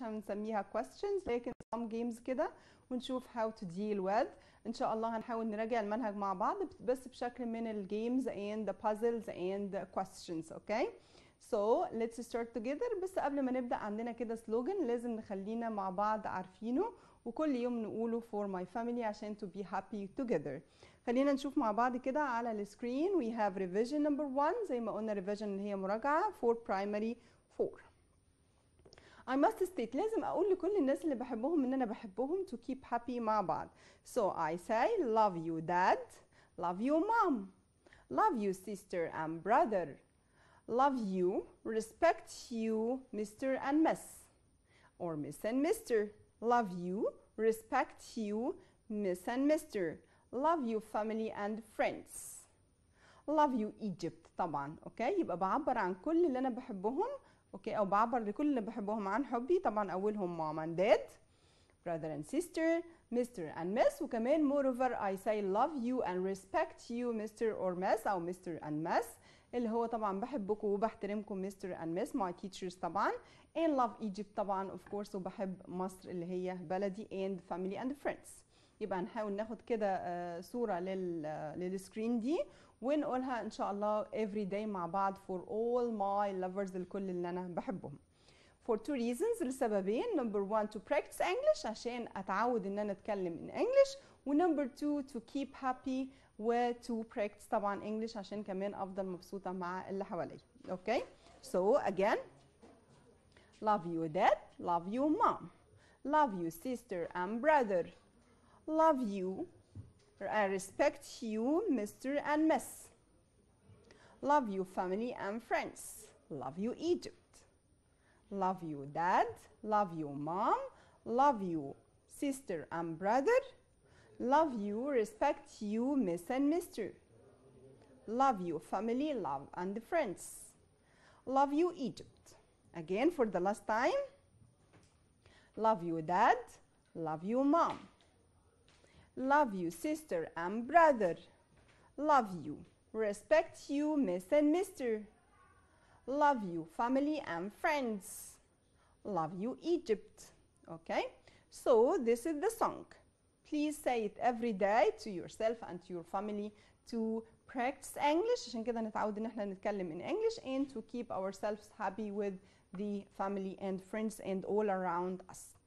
مش هنسميها questions لكن some games كده ونشوف how to deal with ان شاء الله هنحاول نراجع المنهج مع بعض بس بشكل من الجيمز and the puzzles and the questions okay So let's start together بس قبل ما نبدأ عندنا كده سلوجن لازم نخلينا مع بعض عارفينه وكل يوم نقوله for my family عشان to be happy together خلينا نشوف مع بعض كده على السكرين we have revision number one زي ما قلنا revision اللي هي مراجعة for primary four I must state لازم أقول لكل الناس اللي بحبهم إن أنا بحبهم to keep happy مع بعض so I say love you dad love you mom love you sister and brother love you respect you Mr. and Miss or Miss and Mr. love you respect you Miss and Mr. love you family and friends love you Egypt طبعا Okay يبقى بعبر عن كل اللي انا بحبهم اوكي او بعبر لكل اللي بحبهم عن حبي طبعا اولهم مام اند داد brother and sister مستر and miss وكمان moreover I say love you and respect you مستر or miss أو مستر and miss اللي هو طبعا بحبكم وبحترمكم مستر and miss my teachers طبعا and love Egypt طبعا of course وبحب مصر اللي هي بلدي and family and friends يبقى هنحاول ناخد كده صوره للسكرين دي ونقولها ان شاء الله every day مع بعض for all my lovers الكل اللي انا بحبهم for two reasons لسببين number one to practice English عشان اتعود ان انا اتكلم in English و number two to keep happy و to practice طبعا English عشان كمان افضل مبسوطه مع اللي حواليا okay? so again love you dad love you mom love you sister and brother love you. I respect you, Mr. and Miss. Love you, family and friends. Love you, Egypt. Love you, dad. Love you, mom. Love you, sister and brother. Love you, respect you, Miss and Mr. Love you, family, love and friends. Love you, Egypt. Again, for the last time. Love you, dad. Love you, mom. Love you, sister and brother. Love you. Respect you, miss and mister. Love you, family and friends. Love you, Egypt. Okay? So, this is the song. Please say it every day to yourself and to your family to practice English عشان كده نتعود ان احنا نتكلم in English and to keep ourselves happy with the family and friends and all around us.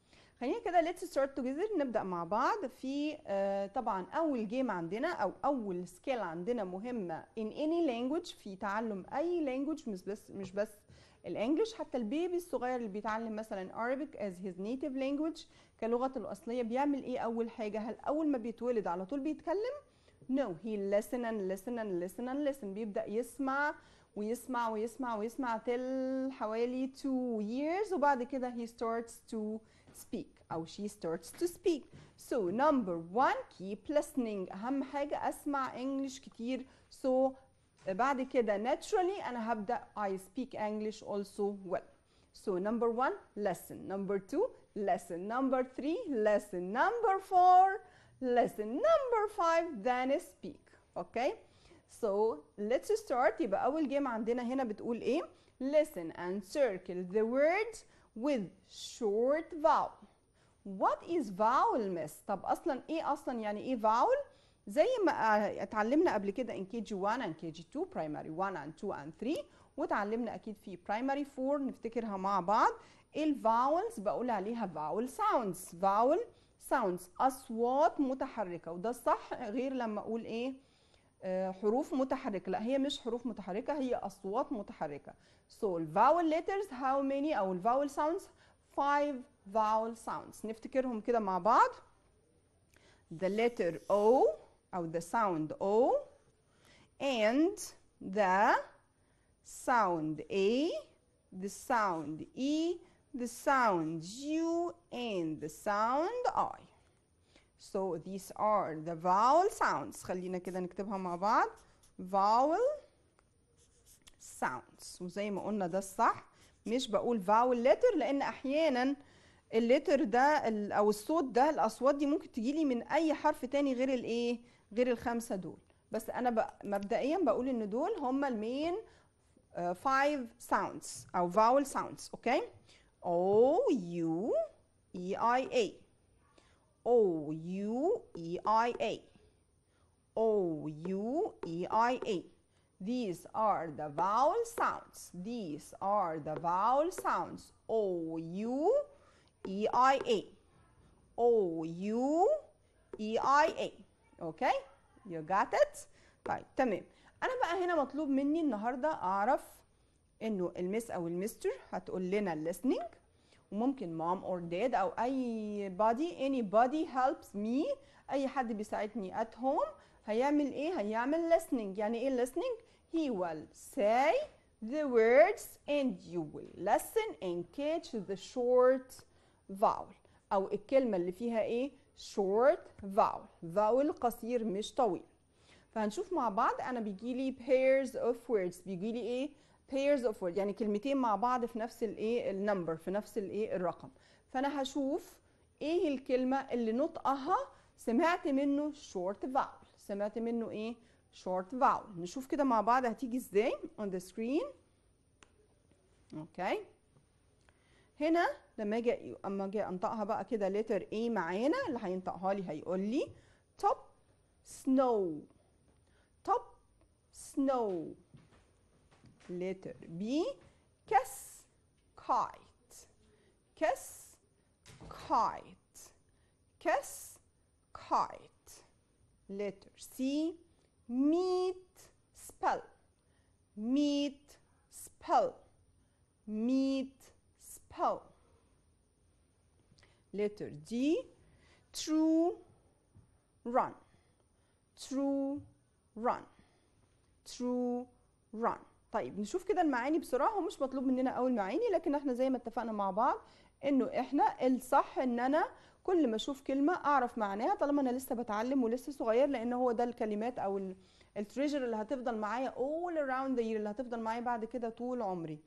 خلينا كده ليتس ستارت توجذر نبدا مع بعض في آه طبعا اول جيم عندنا او اول سكيل عندنا مهمه ان اني لانجوج في تعلم اي لانجوج مش بس مش بس الانجليش حتى البيبي الصغير اللي بيتعلم مثلا Arabic as his native language كلغته الاصليه بيعمل ايه اول حاجه هل اول ما بيتولد على طول بيتكلم no he listen and listen and listen and listen بيبدا يسمع ويسمع ويسمع ويسمع تل حوالي 2 years وبعد كده he starts to speak أو she starts to speak so number one keep listening أهم حاجة أسمع English كتير so بعد كده naturally أنا هبدأ I speak English also well so number one lesson number two lesson number three lesson number four lesson number five then speak okay so let's start يبقى أول جيم عندنا هنا بتقول إيه listen and circle the words with short vowel what is vowel miss طب اصلا ايه اصلا يعني ايه vowel زي ما آه، اتعلمنا قبل كده in KG 1 and KG 2 primary 1 and 2 and 3 وتعلمنا اكيد في primary 4 نفتكرها مع بعض الفاولز بقول عليها vowel sounds vowel sounds اصوات متحركه وده صح غير لما اقول ايه حروف متحركه لا هي مش حروف متحركه هي اصوات متحركه so vowel letters how many او vowel sounds five vowel sounds نفتكرهم كده مع بعض the letter O أو the sound O and the sound A the sound E the sound U and the sound I So these are the vowel sounds خلينا كده نكتبها مع بعض vowel sounds وزي ما قلنا ده الصح مش بقول vowel letter لأن أحيانا اللتر ده أو الصوت ده الأصوات دي ممكن تجيلي من أي حرف تاني غير الإيه غير الخمسة دول بس أنا مبدئيا بقول إن دول هما المين آه، five sounds أو vowel sounds أوكي okay? O U E I A O U E I A. O U E I A. These are the vowel sounds. These are the vowel sounds. O U E I A. O U E I A. Okay? You got it? طيب تمام. أنا بقى هنا مطلوب مني النهاردة أعرف إنه المس أو المستر هتقول لنا listening وممكن mom or dad او اي body anybody helps me اي حد بيساعدني at home هيعمل ايه هيعمل listening يعني ايه listening he will say the words and you will listen and catch the short vowel او الكلمه اللي فيها ايه short vowel vowel قصير مش طويل فهنشوف مع بعض انا بيجي لي pairs of words بيجي لي ايه pairs of words يعني كلمتين مع بعض في نفس الايه النمبر في نفس الايه الرقم فانا هشوف ايه الكلمه اللي نطقها سمعت منه short vowel سمعت منه ايه short vowel نشوف كده مع بعض هتيجي ازاي on the screen اوكي هنا لما اجي اما اجي انطقها بقى كده لتر A معانا اللي هينطقها لي هيقول لي top snow top snow letter B. Kiss, kite. Kiss, kite. Kiss, kite. Letter C. Meet, spell. Meet, spell. Meet, spell. Letter D. True, run. True, run. True, run. طيب نشوف كده المعاني بسرعه هو مش مطلوب مننا اول معاني لكن احنا زي ما اتفقنا مع بعض انه احنا الصح ان انا كل ما اشوف كلمه اعرف معناها طالما انا لسه بتعلم ولسه صغير لان هو ده الكلمات او التريجر اللي هتفضل معايا اول اراوند ذا اللي هتفضل معايا بعد كده طول عمري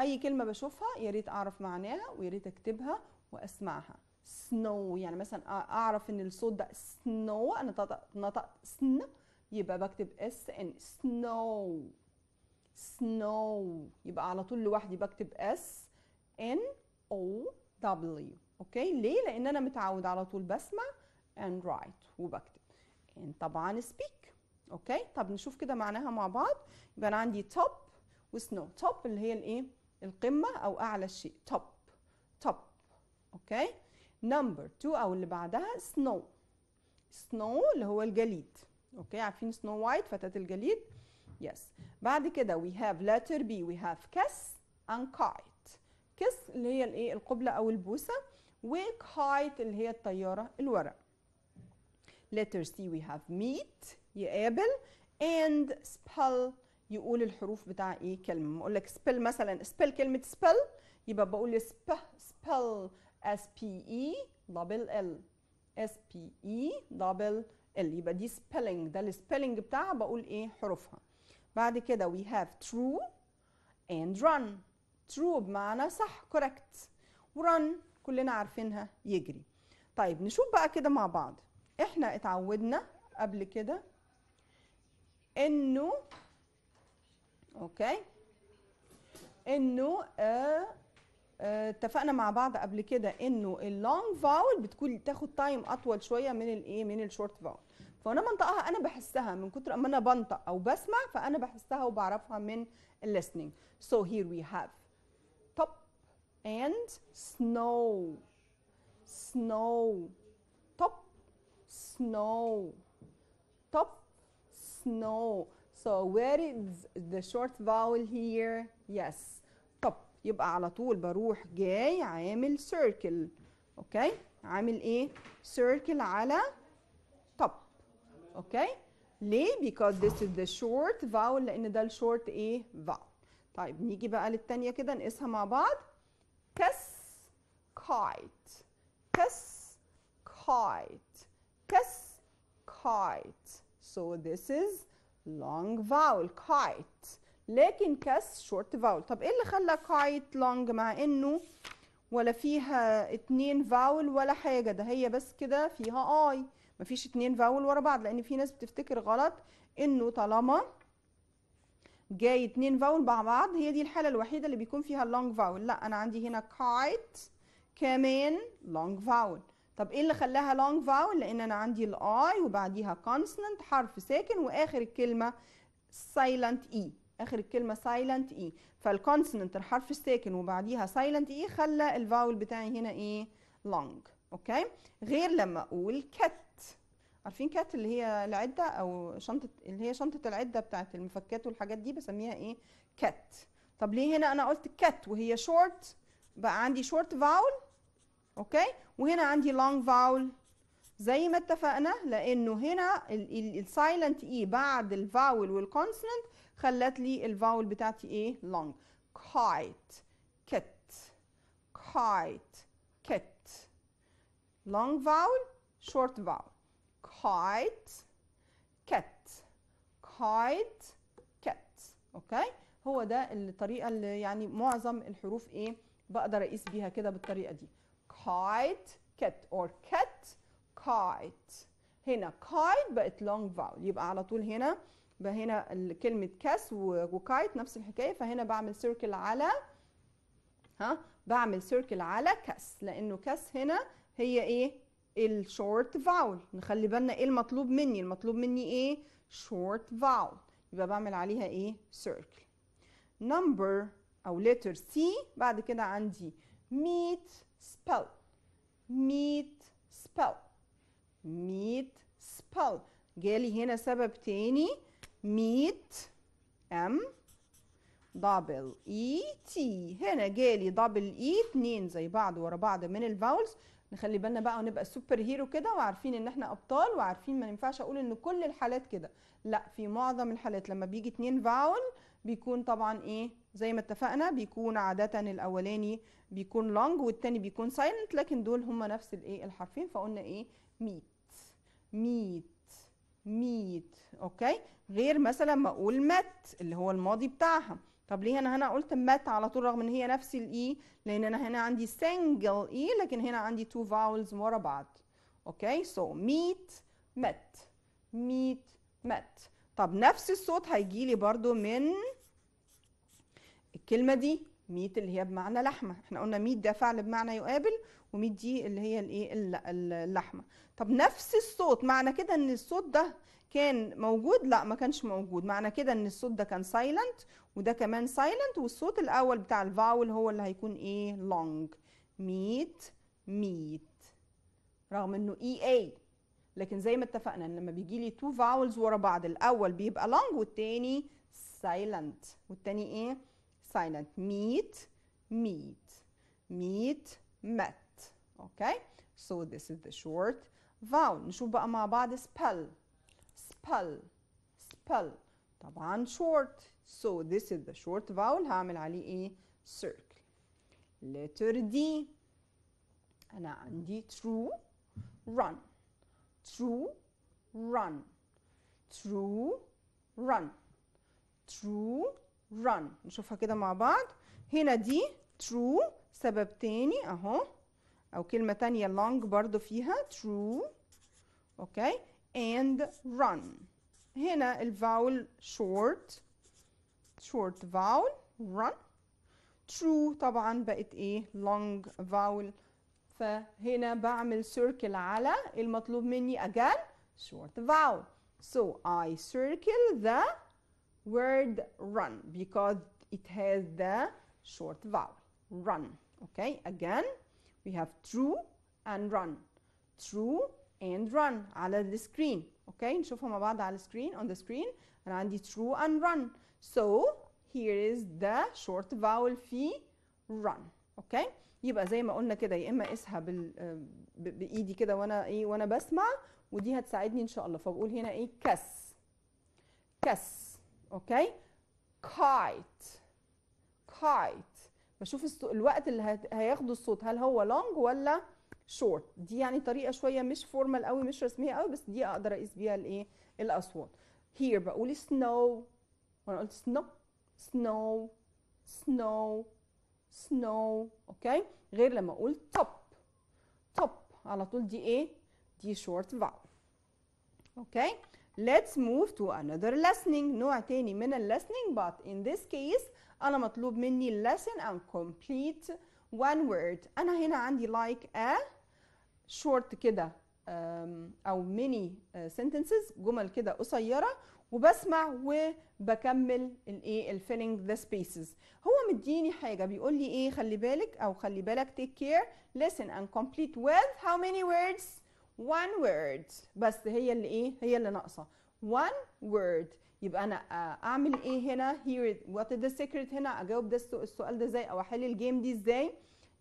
اي كلمه بشوفها يا ريت اعرف معناها ويا ريت اكتبها واسمعها سنو يعني مثلا اعرف ان الصوت ده سنو انا نطقت سن يبقى بكتب اس ان سنو snow يبقى على طول لوحدي بكتب S N O W اوكي ليه لان انا متعود على طول بسمع and write وبكتب and طبعا speak اوكي طب نشوف كده معناها مع بعض يبقى انا عندي top وسنو top اللي هي الايه القمه او اعلى شيء top top اوكي نمبر two او اللي بعدها snow snow اللي هو الجليد اوكي عارفين سنو وايت فتاة الجليد Yes. بعد كده we have letter B we have kiss and kite. kiss اللي هي الايه القبلة أو البوسة و kite اللي هي الطيارة الورق. Letter C we have meet يقابل and spell يقول الحروف بتاع ايه كلمة. أقول لك spell مثلا spell كلمة spell يبقى بقول spell spell S P E double L S P E double L. يبقى دي spelling. ده spelling بتاعها بقول ايه حروفها بعد كده we have true and run true بمعنى صح correct run كلنا عارفينها يجري طيب نشوف بقى كده مع بعض احنا اتعودنا قبل كده انه اوكي انه آه، آه، اتفقنا مع بعض قبل كده انه اللونج فاول بتكون تاخد تايم اطول شويه من الايه من الشورت فاول فانا منطقها انا بحسها من كتر اما انا بنطق او بسمع فانا بحسها وبعرفها من listening so here we have top and snow snow top snow top snow so where is the short vowel here yes top يبقى على طول بروح جاي عامل circle اوكي okay. عامل ايه circle على اوكي ليه because this is the short vowel لان ده الشورت ايه vowel طيب نيجي بقى للثانيه كده نقيسها مع بعض كس كايت كس كايت كس كايت so this is long vowel كايت لكن كس شورت فاول طب ايه اللي خلى كايت لونج مع انه ولا فيها اتنين فاول ولا حاجه ده هي بس كده فيها اي مفيش اتنين فاول ورا بعض لان في ناس بتفتكر غلط انه طالما جاي اتنين فاول مع بعض هي دي الحاله الوحيده اللي بيكون فيها اللونج فاول لا انا عندي هنا كايت كمان لونج فاول طب ايه اللي خلاها لونج فاول لان انا عندي الاي وبعديها كونسنت حرف ساكن واخر الكلمه سايلنت اي e. اخر الكلمه سايلنت اي فالكونسنت الحرف الساكن وبعديها سايلنت اي e خلى الفاول بتاعي هنا ايه لونج اوكي غير لما اقول كات عارفين كات اللي هي العده او شنطه اللي هي شنطه العده بتاعت المفكات والحاجات دي بسميها ايه كات طب ليه هنا انا قلت كات وهي شورت بقى عندي شورت فاول اوكي وهنا عندي لونج فاول زي ما اتفقنا لانه هنا السايلنت اي e بعد الفاول والكونسوننت خلت لي الفاول بتاعتي ايه لونج كايت كت كايت كت لونج فاول شورت فاول kite cat kite cat اوكي هو ده الطريقه اللي يعني معظم الحروف ايه بقدر اقيس بيها كده بالطريقه دي kite cat or cat kite هنا kite بقت long vowel يبقى على طول هنا بقى هنا كلمه كاس وكايت نفس الحكايه فهنا بعمل سيركل على ها بعمل سيركل على كاس لانه كاس هنا هي ايه الشورت فاول نخلي بالنا ايه المطلوب مني المطلوب مني ايه شورت فاول يبقى بعمل عليها ايه سيركل نمبر او letter سي بعد كده عندي ميت سبل ميت سبل ميت سبل جالي هنا سبب تاني ميت ام دبل اي تي هنا جالي دبل اي e. اتنين زي بعض ورا بعض من الفاولز نخلي بالنا بقى ونبقى سوبر هيرو كده وعارفين ان احنا ابطال وعارفين ما ينفعش اقول ان كل الحالات كده لا في معظم الحالات لما بيجي اتنين فاول بيكون طبعا ايه زي ما اتفقنا بيكون عادة الاولاني بيكون لونج والتاني بيكون سايلنت لكن دول هما نفس الايه الحرفين فقلنا ايه ميت ميت ميت اوكي غير مثلا ما اقول مت اللي هو الماضي بتاعها طب ليه انا هنا قلت مات على طول رغم ان هي نفس الاي e؟ لان انا هنا عندي سنجل اي e، لكن هنا عندي تو فاولز ورا بعض اوكي سو ميت مت ميت مت طب نفس الصوت هيجي لي برضو من الكلمه دي ميت اللي هي بمعنى لحمه احنا قلنا ميت ده فعل بمعنى يقابل وميت دي اللي هي الايه e، اللحمه طب نفس الصوت معنى كده ان الصوت ده كان موجود لا ما كانش موجود معنى كده ان الصوت ده كان سايلنت وده كمان سايلنت والصوت الاول بتاع الفاول هو اللي هيكون ايه لونج ميت ميت رغم انه اي e اي لكن زي ما اتفقنا ان لما بيجي لي تو فاولز ورا بعض الاول بيبقى لونج والتاني سايلنت والتاني ايه سايلنت ميت ميت ميت مات اوكي سو ذس از ذا شورت فاول نشوف بقى مع بعض spell spell spell طبعا short so this is the short vowel هعمل عليه ايه circle letter D انا عندي true run true run true run true run نشوفها كده مع بعض هنا دي true سبب تاني اهو او كلمة تانية long برضو فيها true اوكي okay. and run هنا الفاول short short vowel run true طبعا بقت ايه long vowel فهنا بعمل circle على المطلوب مني again short vowel so I circle the word run because it has the short vowel run okay again we have true and run true and run على the screen اوكي نشوفها مع بعض على السكرين on the screen انا عندي true and run so here is the short vowel في run اوكي يبقى زي ما قلنا كده يا اما بال آه، بايدي كده وانا ايه وانا بسمع ودي هتساعدني ان شاء الله فبقول هنا ايه كس كس اوكي كايت كايت بشوف الوقت اللي هياخده الصوت هل هو لونج ولا شورت دي يعني طريقه شويه مش فورمال قوي مش رسميه قوي بس دي اقدر اقيس بيها الايه الاصوات هير بقول سنو وانا قلت سنو سنو سنو سنو اوكي غير لما اقول توب توب على طول دي ايه دي شورت فاول اوكي Let's move to another listening نوع تاني من ال listening but in this case أنا مطلوب مني lesson and complete one word أنا هنا عندي like a شورت كده او ميني سنتنسز آه، جمل كده قصيره وبسمع وبكمل الايه الفيلينج ذا سبيسز هو مديني حاجه بيقول لي ايه خلي بالك او خلي بالك تيك كير listen and complete with how many words one word بس هي اللي ايه هي اللي ناقصه one word يبقى انا آه، اعمل ايه هنا here what is the secret هنا اجاوب ده السؤال ده ازاي او احل الجيم دي ازاي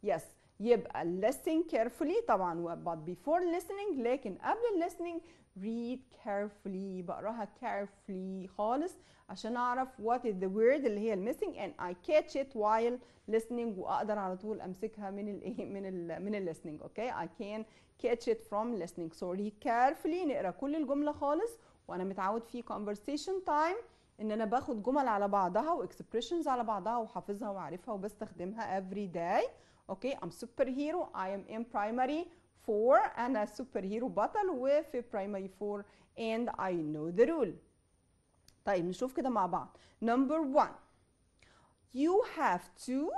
yes يبقى listen carefully طبعا but before listening لكن قبل listening read carefully بقراها carefully خالص عشان اعرف what is the word اللي هي missing and I catch it while listening واقدر على طول امسكها من الايه من ال من ال listening okay? I can catch it from listening so read carefully نقرا كل الجمله خالص وانا متعود في conversation time ان انا باخد جمل على بعضها واكسبريشنز على بعضها وحافظها وعارفها وبستخدمها every day اوكي ام سوبر هيرو اي ام ان برايمري 4 انا سوبر هيرو بطل وفي برايمري 4 and I know the rule طيب نشوف كده مع بعض number one you have to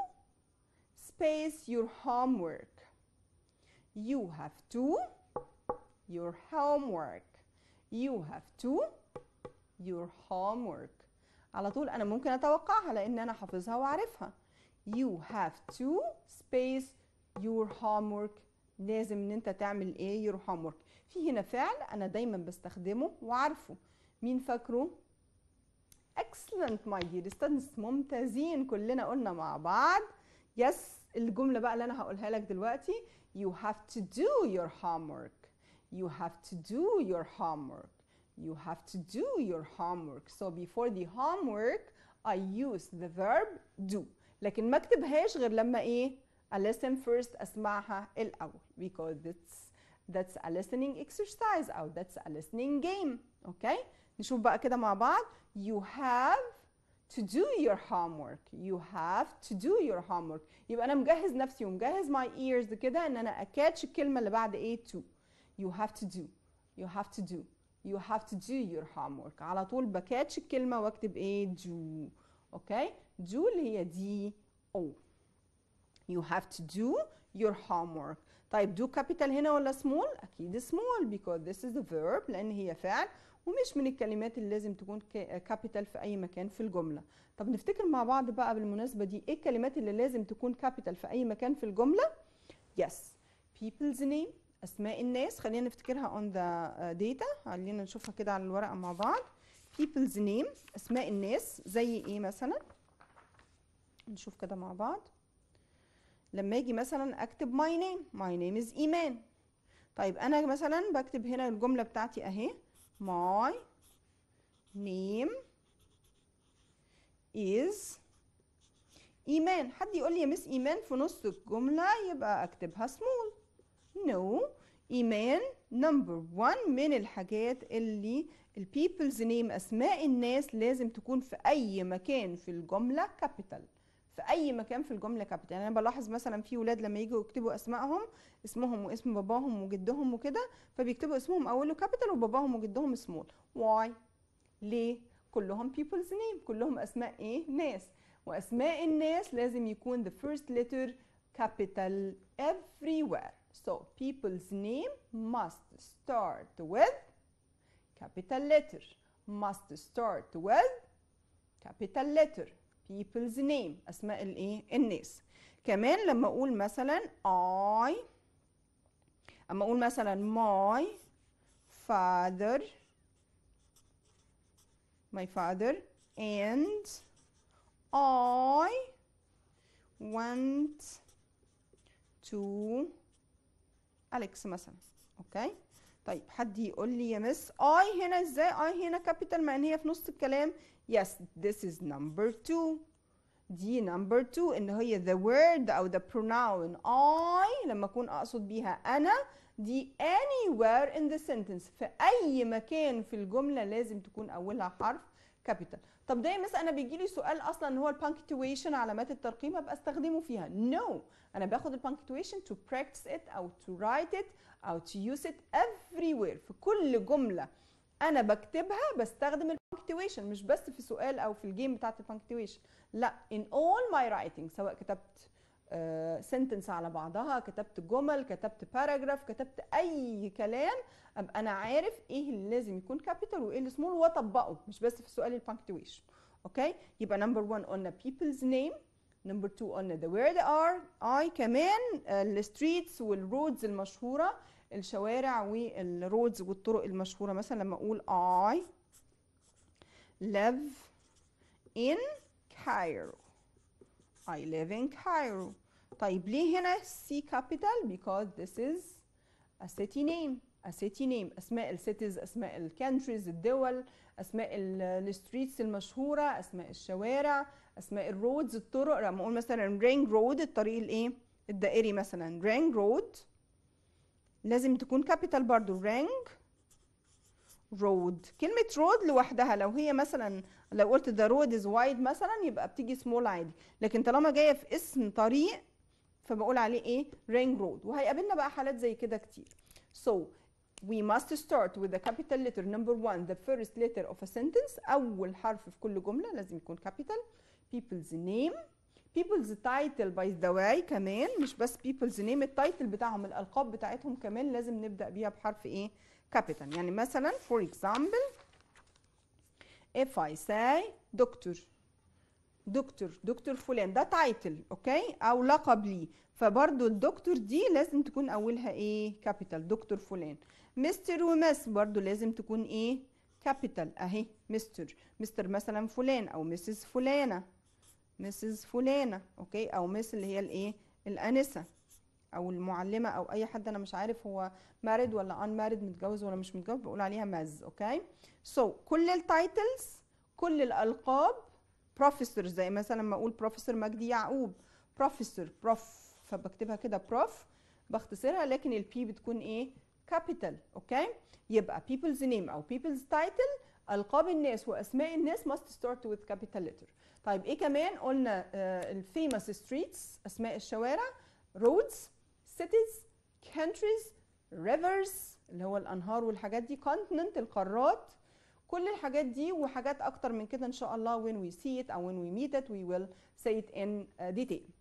space your homework you have to your homework you have to your homework على طول انا ممكن اتوقعها لان انا حافظها وعارفها you have to space your homework لازم ان انت تعمل ايه your homework في هنا فعل انا دايما بستخدمه وعارفه مين فاكره excellent my dear students ممتازين كلنا قلنا مع بعض yes الجمله بقى اللي انا هقولها لك دلوقتي you have to do your homework you have to do your homework you have to do your homework so before the homework I use the verb do لكن ما اكتبهاش غير لما ايه a listen first اسمعها الاول because that's that's a listening exercise او that's a listening game okay نشوف بقى كده مع بعض you have to do your homework you have to do your homework يبقى انا مجهز نفسي ومجهز my ears كده ان انا اكاتش الكلمه اللي بعد ايه to you have to do you have to do you have to do your homework على طول بكاتش الكلمه واكتب ايه do okay? do اللي هي دي او you have to do your homework طيب do capital هنا ولا small اكيد small because this is the verb لان هي فعل ومش من الكلمات اللي لازم تكون كابيتال في اي مكان في الجمله طب نفتكر مع بعض بقى بالمناسبه دي ايه الكلمات اللي لازم تكون كابيتال في اي مكان في الجمله yes people's name اسماء الناس خلينا نفتكرها on the uh, data خلينا نشوفها كده على الورقه مع بعض people's name اسماء الناس زي ايه مثلا نشوف كده مع بعض لما يجي مثلا اكتب ماي نيم ماي نيم از ايمان طيب انا مثلا بكتب هنا الجمله بتاعتي اهي ماي نيم از ايمان حد يقول لي يا مس ايمان في نص الجمله يبقى اكتبها سمول نو no. ايمان نمبر 1 من الحاجات اللي البيبلز نيم اسماء الناس لازم تكون في اي مكان في الجمله كابيتال في اي مكان في الجمله كابيتال يعني انا بلاحظ مثلا في ولاد لما يجوا يكتبوا اسمائهم اسمهم واسم باباهم وجدهم وكده فبيكتبوا اسمهم اوله كابيتال وباباهم وجدهم سمول واي ليه كلهم بيبلز نيم كلهم اسماء ايه ناس واسماء الناس لازم يكون the first letter capital everywhere so people's name must start with capital letter must start with capital letter people's name اسماء الايه الناس كمان لما اقول مثلا I اما اقول مثلا my father my father and I went to Alex مثلا اوكي طيب حد يقول لي يا مس اي هنا ازاي اي هنا كابيتال مع ان هي في نص الكلام Yes, this is number two. دي number two ان هي the word او the pronoun I لما اكون اقصد بيها انا دي anywhere in the sentence في اي مكان في الجمله لازم تكون اولها حرف capital طب دايما مثلا انا بيجي لي سؤال اصلا ان هو البانكتويشن علامات الترقيم ابقى استخدمه فيها no انا باخد البانكتويشن to practice it او to write it او to use it everywhere في كل جمله انا بكتبها بستخدم البنكتويشن مش بس في سؤال او في الجيم بتاعت البنكتويشن لا in all my writing سواء كتبت سنتنس آه، على بعضها كتبت جمل كتبت باراجراف كتبت اي كلام ابقى انا عارف ايه اللي لازم يكون كابيتال وايه اللي سمول واطبقه مش بس في سؤال البنكتويشن اوكي يبقى نمبر 1 قلنا people's نيم نمبر 2 قلنا the where they are اي كمان آه، الستريتس والرودز المشهورة الشوارع والرودز والطرق المشهوره مثلا لما اقول I live in Cairo I live in Cairo طيب ليه هنا C capital because this is a city name a city name اسماء السيتيز اسماء الكانتريز الدول اسماء الستريتس المشهوره اسماء الشوارع اسماء الرودز الطرق لما اقول مثلا رينج رود الطريق الايه الدائري مثلا رينج رود لازم تكون كابيتال برضو رينج رود كلمة رود لوحدها لو هي مثلا لو قلت ذا رود از وايد مثلا يبقى بتيجي سمول عادي لكن طالما جاية في اسم طريق فبقول عليه ايه رينج رود وهيقابلنا بقى حالات زي كده كتير so we must start with the capital letter number one the first letter of a sentence أول حرف في كل جملة لازم يكون capital people's name بيبلز تايتل باي ذا واي كمان مش بس بيبلز نيم التايتل بتاعهم الالقاب بتاعتهم كمان لازم نبدا بيها بحرف ايه كابيتال يعني مثلا فور اكزامبل اف اي ساي دكتور دكتور دكتور فلان ده تايتل اوكي او لقب ليه فبرضو الدكتور دي لازم تكون اولها ايه كابيتال دكتور فلان مستر ومس برضو لازم تكون ايه كابيتال اهي مستر مستر مثلا فلان او مسز فلانه مسز فلانه اوكي او مس اللي هي الايه الانسه او المعلمه او اي حد انا مش عارف هو مارد ولا ان مارد متجوز ولا مش متجوز بقول عليها مز اوكي سو so, كل التايتلز كل الالقاب بروفيسور زي مثلا ما اقول بروفيسور مجدي يعقوب بروفيسور بروف فبكتبها كده بروف بختصرها لكن البي بتكون ايه كابيتال اوكي يبقى people's name او people's title القاب الناس واسماء الناس must start with capital letter طيب ايه كمان قلنا آه، الفيموس ستريتس اسماء الشوارع roads cities countries rivers اللي هو الانهار والحاجات دي continent القارات كل الحاجات دي وحاجات اكتر من كده ان شاء الله when we see it او when we meet it we will say it in آه، detail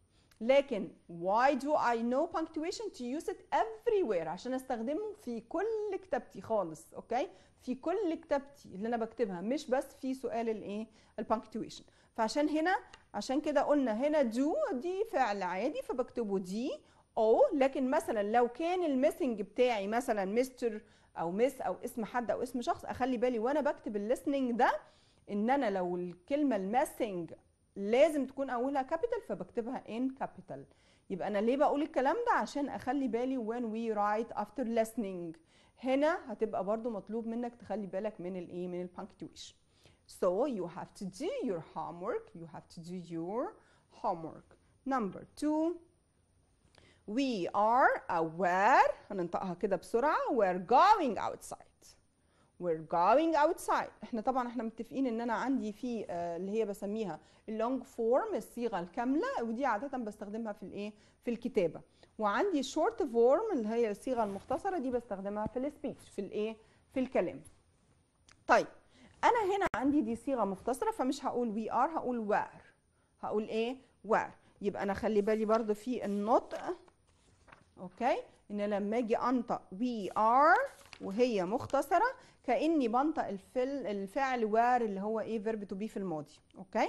لكن why do I know punctuation to use it everywhere عشان استخدمه في كل كتابتي خالص اوكي في كل كتابتي اللي انا بكتبها مش بس في سؤال الايه البنكتويشن فعشان هنا عشان كده قلنا هنا do دي فعل عادي فبكتبه دي او لكن مثلا لو كان الميسنج بتاعي مثلا مستر او مس او اسم حد او اسم شخص اخلي بالي وانا بكتب الليسننج ده ان انا لو الكلمه الميسنج لازم تكون اولها كابيتال فبكتبها ان كابيتال يبقى انا ليه بقول الكلام ده عشان اخلي بالي when we write after listening هنا هتبقى برضو مطلوب منك تخلي بالك من الايه e، من البانكتويشن So you have to do your homework. You have to do your homework. Number two, we are aware هننطقها كده بسرعة. We're going outside. we're going outside احنا طبعا احنا متفقين ان انا عندي في آه، اللي هي بسميها اللونج فورم الصيغه الكامله ودي عاده بستخدمها في الايه في الكتابه وعندي شورت فورم اللي هي الصيغه المختصره دي بستخدمها في السبيتش في الايه في الكلام طيب انا هنا عندي دي صيغه مختصره فمش هقول وي ار هقول وير هقول ايه وير يبقى انا خلي بالي برضو في النطق اوكي ان لما اجي انطق وي ار وهي مختصره كاني بنطق الفل الفعل وير اللي هو ايه فيرب تو بي في الماضي اوكي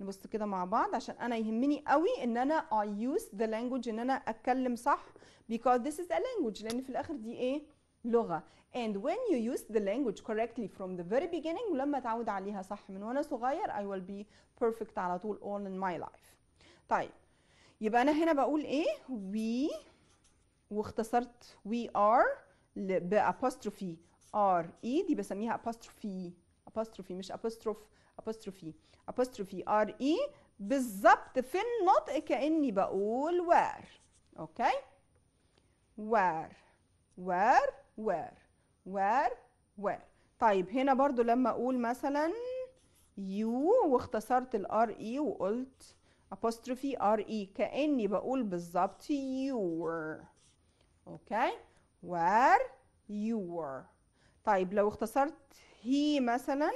نبص كده مع بعض عشان انا يهمني قوي ان انا I use the language ان انا اتكلم صح because this is a language لان في الاخر دي ايه لغه and when you use the language correctly from the very beginning ولما اتعود عليها صح من وانا صغير I will be perfect على طول all in my life طيب يبقى انا هنا بقول ايه we واختصرت we are بابوستروفي ار اي دي بسميها ابوستروفي ابوستروفي مش ابوستروف ابوستروفي ابوستروفي ار اي بالظبط في النطق كاني بقول وير اوكي وير وير وير وير وير طيب هنا برضو لما اقول مثلا يو واختصرت الار اي e وقلت apostrophe r e كاني بقول بالظبط your اوكي where you were طيب لو اختصرت هي مثلا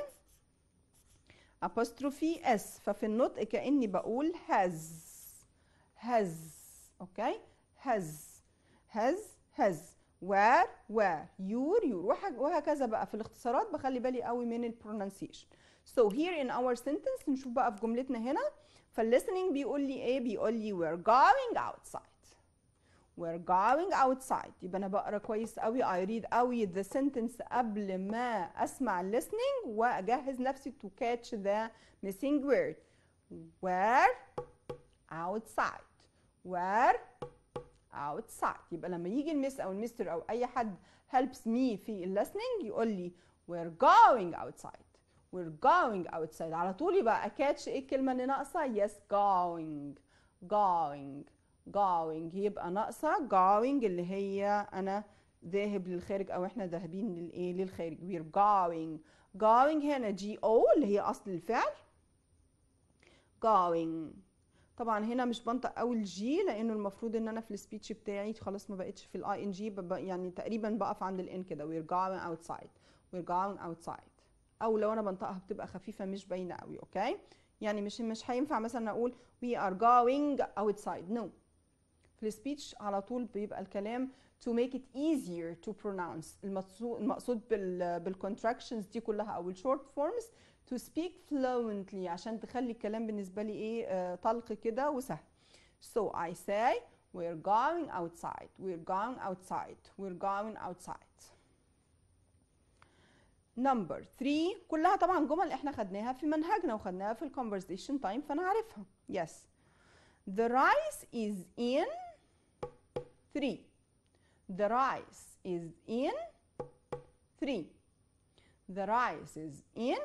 ابوستروفي اس ففي النطق كاني بقول هاز هاز اوكي هاز هاز هاز where where يور يور وهكذا بقى في الاختصارات بخلي بالي قوي من البرونانسيشن so here in our sentence نشوف بقى في جملتنا هنا فالليسنينج بيقول لي ايه بيقول لي we're going outside we're going outside يبقى انا بقرا كويس قوي I read قوي the sentence قبل ما اسمع listening واجهز نفسي to catch the missing word where outside where outside يبقى لما يجي المس او المستر او اي حد helps me في listening يقول لي we're going outside we're going outside على طول يبقى اكاتش ايه الكلمه اللي ناقصه yes going going going يبقى ناقصه going اللي هي انا ذاهب للخارج او احنا ذاهبين للايه للخارج وير going going هنا جي او اللي هي اصل الفعل going طبعا هنا مش بنطق اول جي لانه المفروض ان انا في السبيتش بتاعي خلاص ما بقتش في الاي ان جي يعني تقريبا بقف عند الان كده وير جوينج اوتسايد وير going اوتسايد او لو انا بنطقها بتبقى خفيفه مش باينه قوي اوكي يعني مش مش هينفع مثلا اقول وي ار جوينج اوتسايد نو في السبيتش على طول بيبقى الكلام to make it easier to pronounce المقصود بالcontractions دي كلها او الشورت فورمز to speak fluently عشان تخلي الكلام بالنسبه لي ايه آه، طلق كده وسهل so I say we're going outside we're going outside we're going outside number 3 كلها طبعا جمل احنا خدناها في منهجنا وخدناها في conversation تايم فانا عارفها yes The rice is in 3 The rice is in 3 The rice is in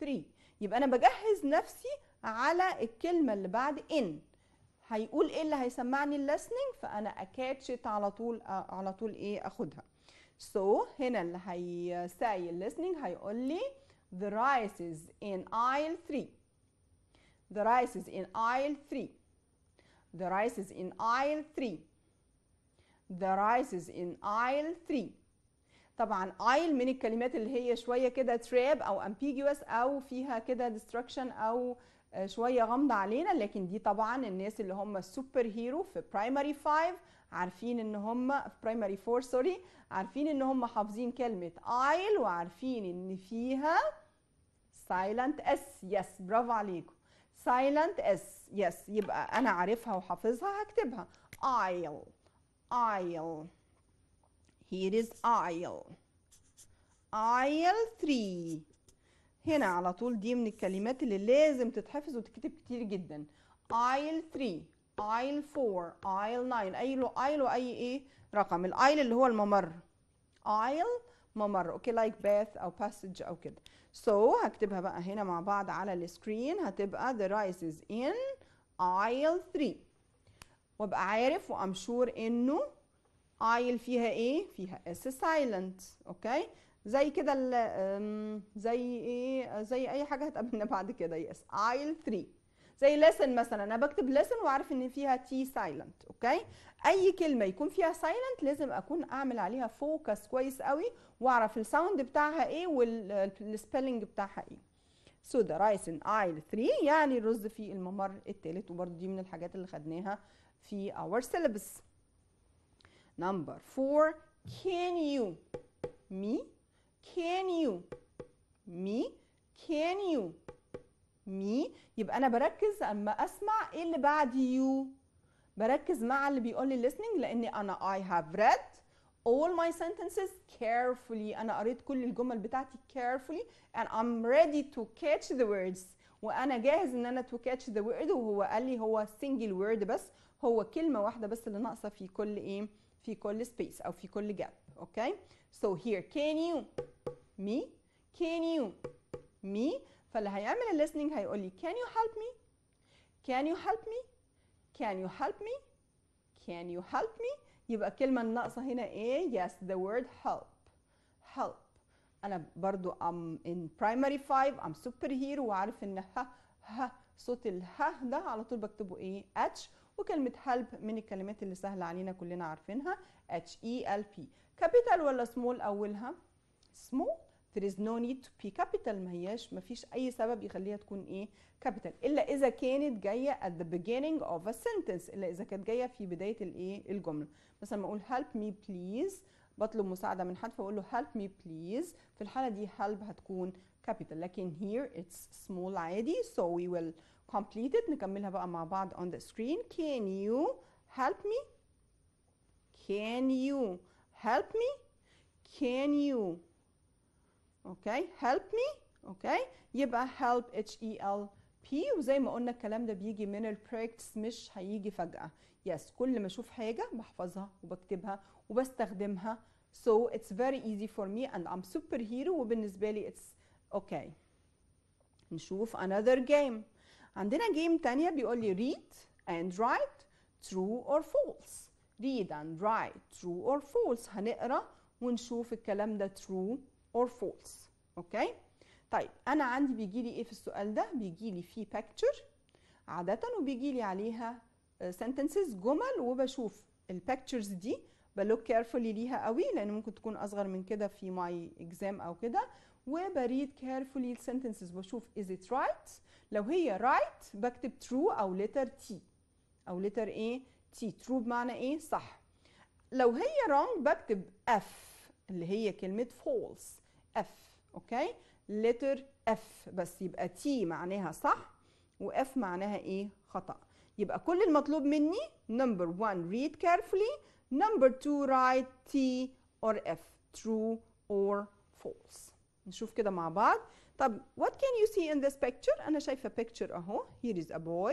3 يبقى أنا بجهز نفسي على الكلمة اللي بعد in هيقول ايه اللي هيسمعني الليسننج فانا اكاتشت على طول على طول ايه اخدها سو so, هنا اللي هيساي الليسننج هيقول لي the rice is in aisle 3 the rice is in aisle 3 the rice is in aisle 3 the rises in aisle 3 طبعا aisle من الكلمات اللي هي شويه كده trap او ambiguous او فيها كده destruction او آه، شويه غامضه علينا لكن دي طبعا الناس اللي هم السوبر هيرو في برايمري 5 عارفين ان هم في برايمري 4 سوري عارفين ان هم حافظين كلمه aisle وعارفين ان فيها silent s يس برافو عليكم silent s يس يبقى انا عارفها وحافظها هكتبها aisle aisle here is aisle aisle 3 هنا على طول دي من الكلمات اللي لازم تتحفظ وتتكتب كتير جدا aisle 3 aisle 4 aisle 9 اي له aisle واي ايه رقم الايل اللي هو الممر aisle ممر اوكي لايك باث او باسج او كده سو so, هكتبها بقى هنا مع بعض على السكرين هتبقى the rises in aisle 3 وابقى عارف وام شور انه ايل فيها ايه فيها اس سايلنت اوكي زي كده زي ايه زي اي حاجه هتقابلنا بعد كده يس ايل 3 زي لسن مثلا انا بكتب لسن وعارف ان فيها تي سايلنت اوكي اي كلمه يكون فيها سايلنت لازم اكون اعمل عليها فوكس كويس قوي واعرف الساوند بتاعها ايه والسبيلنج بتاعها ايه سو سودا رايسن ايل 3 يعني الرز في الممر الثالث وبرده دي من الحاجات اللي خدناها في our syllabus. Number four, can you, me, can you, me, can you, me يبقى أنا بركز أما أسمع إيه اللي بعد you بركز مع اللي بيقول لي listening لأني أنا I have read all my sentences carefully أنا قريت كل الجمل بتاعتي carefully and I'm ready to catch the words وانا جاهز ان انا تو كاتش ذا وورد وهو قال لي هو سنجل وورد بس هو كلمه واحده بس اللي ناقصه في كل ايه في كل سبيس او في كل جاب اوكي سو هير كان يو مي كان يو مي فاللي هيعمل الليسننج هيقول لي كان يو هيلب مي كان يو هيلب مي كان يو هيلب مي كان يو هيلب مي يبقى الكلمه الناقصه هنا ايه يس ذا وورد هيلب هيلب انا برضو ام ان برايمري 5 ام سوبر هيرو وعارف ان ها ها صوت الها ده على طول بكتبه ايه اتش وكلمه هيلب من الكلمات اللي سهله علينا كلنا عارفينها اتش اي ال بي كابيتال ولا سمول اولها سمول there is no need to be capital ما هياش ما فيش اي سبب يخليها تكون ايه capital الا اذا كانت جايه at the beginning of a sentence الا اذا كانت جايه في بدايه الايه الجمله مثلا ما اقول help me please بطلب مساعده من حد فاقول له help me please في الحاله دي help هتكون capital لكن here it's small عادي so we will complete it نكملها بقى مع بعض on the screen can you help me can you help me can you okay help me okay يبقى help h e l P وزي ما قلنا الكلام ده بيجي من البراكتس مش هيجي فجأة يس yes. كل ما اشوف حاجة بحفظها وبكتبها وبستخدمها So it's very easy for me and I'm superhero وبالنسبة لي it's okay. نشوف another game. عندنا game تانية بيقول لي read and write true or false. Read and write true or false. هنقرا ونشوف الكلام ده true or false. اوكي؟ okay? طيب انا عندي بيجي لي ايه في السؤال ده؟ بيجي لي فيه picture عادة وبيجي لي عليها sentences جمل وبشوف ال pictures دي بلوك كيرفولي ليها قوي لان ممكن تكون اصغر من كده في ماي اكزام او كده وبريد كيرفولي السنتنسز بشوف از ات رايت لو هي رايت right بكتب ترو او لتر تي او لتر ايه تي ترو بمعنى ايه صح لو هي رونج بكتب اف اللي هي كلمه فولس اف اوكي لتر اف بس يبقى تي معناها صح واف معناها ايه خطا يبقى كل المطلوب مني نمبر 1 read carefully number 2 write T or F true or false نشوف كده مع بعض طب what can you see in this picture أنا شايفة picture أهو here is a boy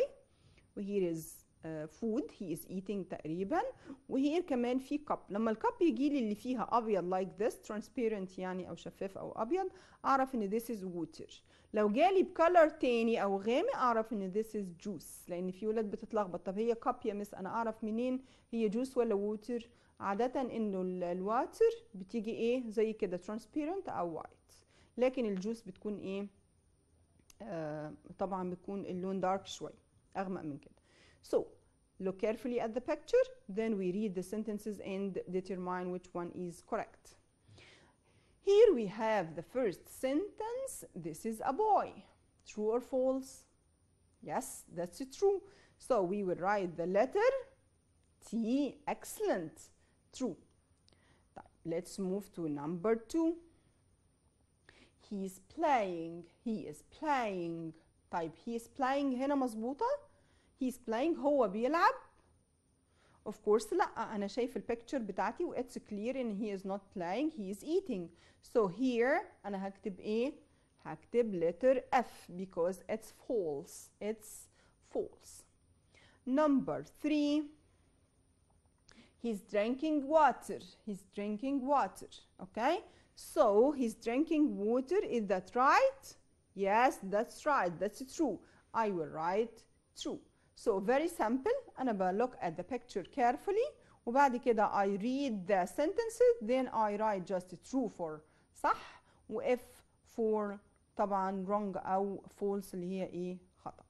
here is فود هي از ايتينج تقريبا وهير كمان في كب لما الكب يجي لي اللي فيها ابيض لايك ذس ترانسبيرنت يعني او شفاف او ابيض اعرف ان ذس از ووتر لو جالي بكلر تاني او غامق اعرف ان ذس از جوس لان في ولاد بتتلخبط طب هي كب يا مس انا اعرف منين هي جوس ولا ووتر عاده انه الواتر بتيجي ايه زي كده ترانسبيرنت او وايت لكن الجوس بتكون ايه آه طبعا بتكون اللون دارك شويه اغمق من كده So look carefully at the picture, then we read the sentences and determine which one is correct. Here we have the first sentence, this is a boy. True or false? Yes, that's true. So we will write the letter T, excellent, true. Let's move to number two. He's playing, he is playing. Type. he is playing هنا مظبوطة؟ he's playing هو بيلعب of course لا انا شايف البيكتشر بتاعتي و it's clear ان he is not playing he is eating so here انا هكتب ايه هكتب letter F because it's false it's false number three he's drinking water he's drinking water okay so he's drinking water is that right yes that's right that's true I will write true so very simple أنا look at the picture carefully وبعد كده I read the sentences then I write just true for صح و if for طبعا wrong أو false اللي هي إيه خطأ.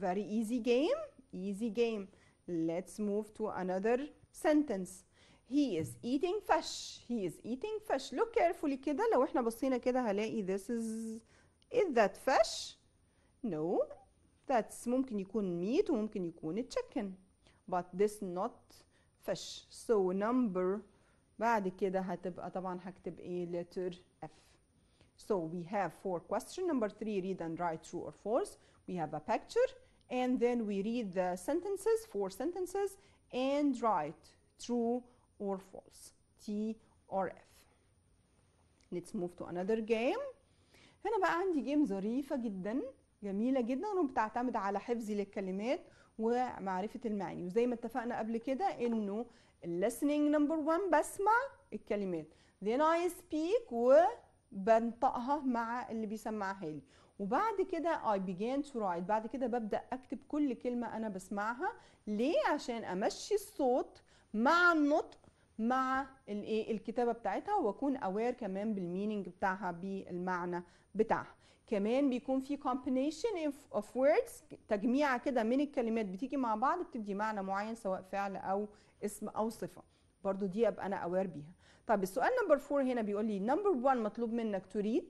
Very easy game easy game. Let's move to another sentence. He is eating fish. He is eating fish. Look carefully كده لو احنا بصينا كده هلاقي this is is that fish? No, that's ممكن يكون meat وممكن يكون chicken but this not fish so number بعد كده هتبقى طبعا هكتب ايه letter F so we have four question number three read and write true or false we have a picture and then we read the sentences four sentences and write true or false T or F let's move to another game هنا بقى عندي game ظريفة جدا جميلة جدا وبتعتمد على حفظي للكلمات ومعرفة المعاني وزي ما اتفقنا قبل كده انه listening number one بسمع الكلمات then I speak وبنطقها مع اللي بيسمعها لي وبعد كده I began to write بعد كده ببدأ أكتب كل كلمة أنا بسمعها ليه عشان أمشي الصوت مع النطق مع الايه الكتابه بتاعتها واكون اوير كمان بالميننج بتاعها بالمعنى بتاعها كمان بيكون في combination of words تجميعة كده من الكلمات بتيجي مع بعض بتدي معنى معين سواء فعل أو اسم أو صفة برضو دي أبقى أنا اوير بيها طب السؤال نمبر 4 هنا بيقول لي نمبر 1 مطلوب منك to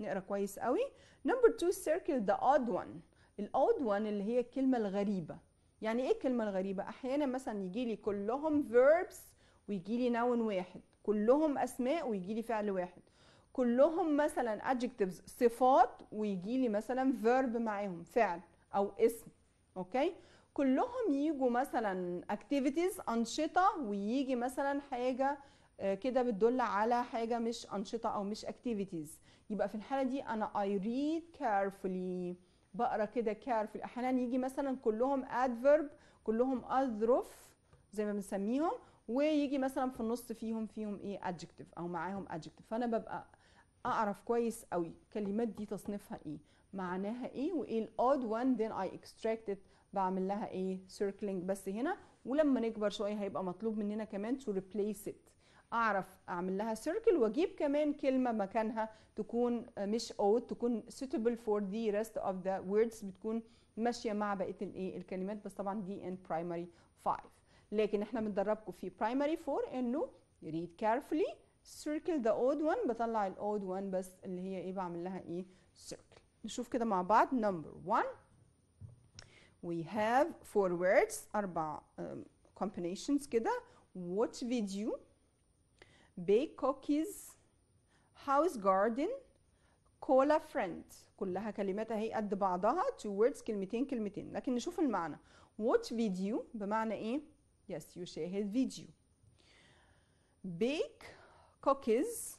نقرا كويس قوي نمبر 2 سيركل ذا اود وان الاود وان اللي هي الكلمة الغريبة يعني ايه الكلمة الغريبة أحيانا مثلا يجي لي كلهم فيربس ويجي لي ناون واحد كلهم أسماء ويجي لي فعل واحد كلهم مثلا adjectives صفات ويجي لي مثلا verb معاهم فعل او اسم اوكي كلهم يجوا مثلا activities انشطه ويجي مثلا حاجه آه، كده بتدل على حاجه مش انشطه او مش activities يبقى في الحاله دي انا I read carefully بقرا كده carefully احيانا يجي مثلا كلهم adverb كلهم اظرف زي ما بنسميهم ويجي مثلا في النص فيهم فيهم ايه adjective او معاهم adjective فانا ببقى اعرف كويس قوي الكلمات دي تصنيفها ايه معناها ايه وايه الاود وان then اي اكستراكت بعمل لها ايه سيركلينج بس هنا ولما نكبر شويه هيبقى مطلوب مننا كمان تو ريبليس ات اعرف اعمل لها سيركل واجيب كمان كلمه مكانها تكون آه، مش اود تكون suitable فور دي rest اوف ذا words بتكون ماشيه مع بقيه الايه الكلمات بس طبعا دي ان برايمري 5 لكن احنا بندربكم في برايمري 4 انه ريد كارفلي circle the odd one بطلع ال الاود one بس اللي هي ايه بعمل لها ايه circle نشوف كده مع بعض number one we have four words اربع um, combinations كده watch video bake cookies house garden call a friend كلها كلمات اهي قد بعضها two words كلمتين كلمتين لكن نشوف المعنى watch video بمعنى ايه yes you يشاهد video bake كوكيز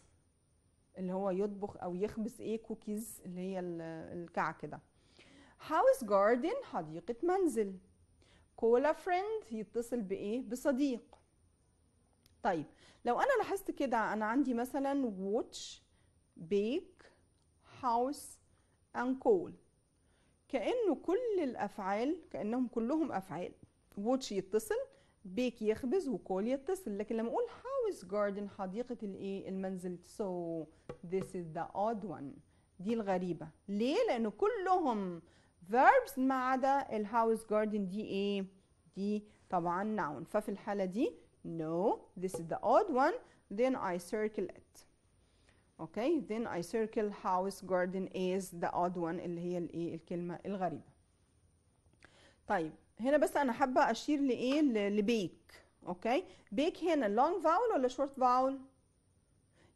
اللي هو يطبخ او يخبز ايه كوكيز اللي هي الكعك ده هاوس جاردن حديقة منزل كولا فريند يتصل بايه بصديق طيب لو انا لاحظت كده انا عندي مثلا ووتش بيك هاوس and كول كانه كل الافعال كانهم كلهم افعال ووتش يتصل بيك يخبز وكول يتصل لكن لما اقول house garden حديقه الايه المنزل so this is the odd one دي الغريبه ليه لان كلهم verbs ما عدا الهاوس جاردن دي ايه دي طبعا noun ففي الحاله دي no this is the odd one then I circle it okay then I circle house garden is the odd one اللي هي الايه الكلمه الغريبه طيب هنا بس انا حابه اشير لايه لبيك اوكي بيك هنا لونج فاول ولا شورت فاول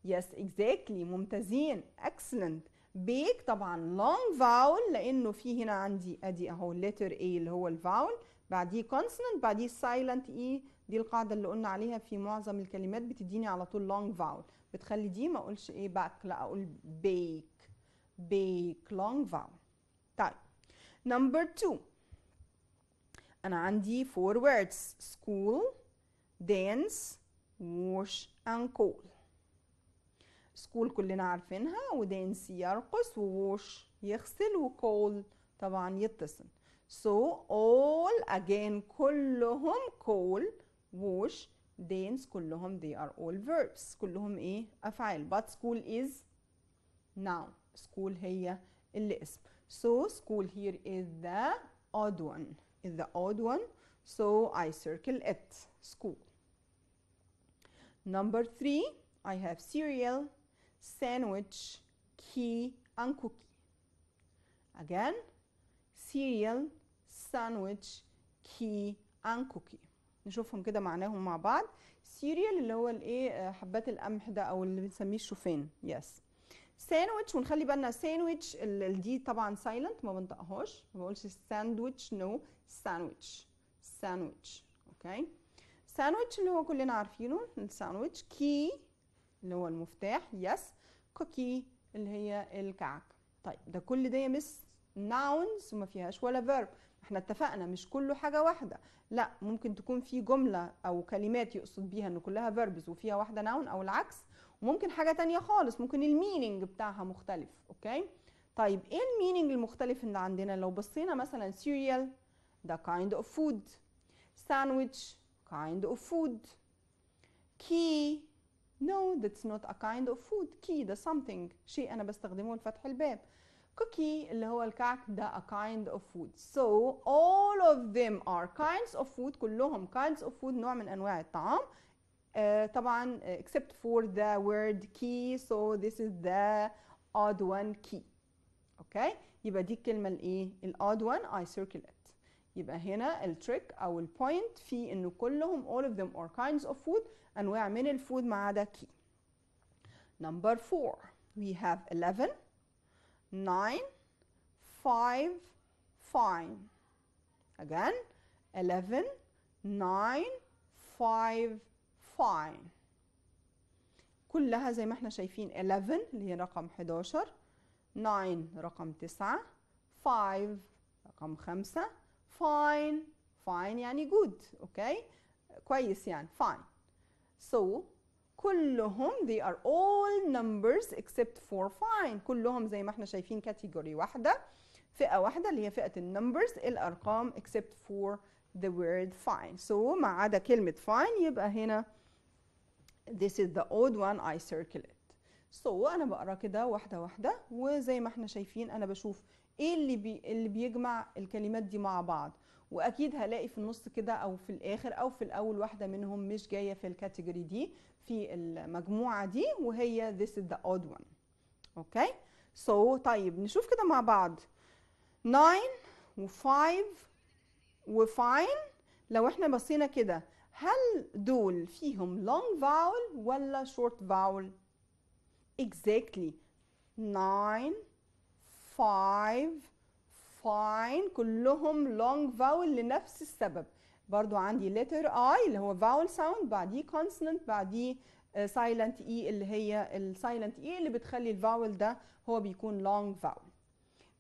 يس اكزاكتلي ممتازين اكسلنت بيك طبعا لونج فاول لانه في هنا عندي ادي اهو لتر اي اللي هو الفاول بعديه كونسوننت بعديه سايلنت اي e. دي القاعده اللي قلنا عليها في معظم الكلمات بتديني على طول لونج فاول بتخلي دي ما اقولش ايه باك لا اقول بيك بيك لونج فاول طيب نمبر 2 أنا عندي four words school dance wash and call school كلنا عارفينها dance يرقص ووش يغسل وكول طبعا يتصل so all again كلهم call wash dance كلهم they are all verbs كلهم ايه افعال but school is noun school هي الاسم so school here is the odd one is the odd one. So, I circle it school. Number three, I have cereal, sandwich, key and cookie. Again, cereal, sandwich, key and cookie. نشوفهم كده معناهم مع بعض. cereal اللي هو الايه حبات القمح ده او اللي بنسميه الشوفان. Yes. ساندويتش ونخلي بالنا ساندويتش الدي طبعا سايلنت ما بنطقهاش ما بقولش ساندويتش نو ساندويتش ساندويتش اوكي ساندويتش اللي هو كلنا عارفينه الساندويتش كي اللي هو المفتاح يس كوكي اللي هي الكعك طيب ده كل ده يا مس ناونز وما فيهاش ولا فيرب احنا اتفقنا مش كله حاجة واحدة لا ممكن تكون في جملة او كلمات يقصد بيها ان كلها فيربز وفيها واحدة ناون او العكس وممكن حاجه تانية خالص ممكن الميننج بتاعها مختلف اوكي طيب ايه الميننج المختلف اللي عندنا لو بصينا مثلا سيريال ده كايند اوف فود ساندويتش كايند اوف فود كي نو ذاتس نوت ا كايند اوف فود كي ده something شيء انا بستخدمه لفتح الباب كوكي اللي هو الكعك ده a kind of food so all of them are kinds of food كلهم kinds of food نوع من انواع الطعام Uh, طبعا uh, except for the word key so this is the odd one key okay. يبقى دي الكلمه الايه odd one I circle it يبقى هنا التريك او البوينت في انه كلهم all of them are kinds of food انواع من الفود ما عدا key. number 4 we have 11 9 5 fine again 11 9 5 fine كلها زي ما احنا شايفين 11 اللي هي رقم 11 9 رقم 9 5 رقم 5 fine fine يعني good اوكي okay. كويس يعني fine so كلهم they are all numbers except for fine كلهم زي ما احنا شايفين كاتيجوري واحده فئه واحده اللي هي فئه النمبرز الارقام except for the word fine so ما عدا كلمه fine يبقى هنا this is the odd one I circle it so انا بقرا كده واحده واحده وزي ما احنا شايفين انا بشوف ايه اللي بي اللي بيجمع الكلمات دي مع بعض واكيد هلاقي في النص كده او في الاخر او في الاول واحده منهم مش جايه في الكاتيجوري دي في المجموعه دي وهي this is the odd one اوكي okay? so طيب نشوف كده مع بعض 9 و5 و fine لو احنا بصينا كده هل دول فيهم long vowel ولا short vowel exactly nine five fine كلهم long vowel لنفس السبب برضو عندي letter I اللي هو vowel sound بعديه consonant بعديه silent E اللي هي ال silent E اللي بتخلي vowel ده هو بيكون long vowel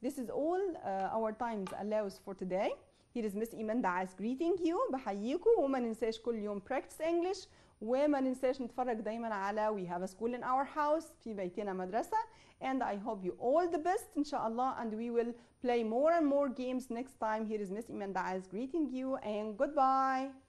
This is all uh, our times allows for today Here is Miss Iman دعاس greeting you بحييكم وما ننساش كل يوم practice English وما ننساش نتفرج دايما على We have a school in our house في بيتنا مدرسة and I hope you all the best إن شاء الله and we will play more and more games next time. Here is Miss Iman دعاس greeting you and goodbye.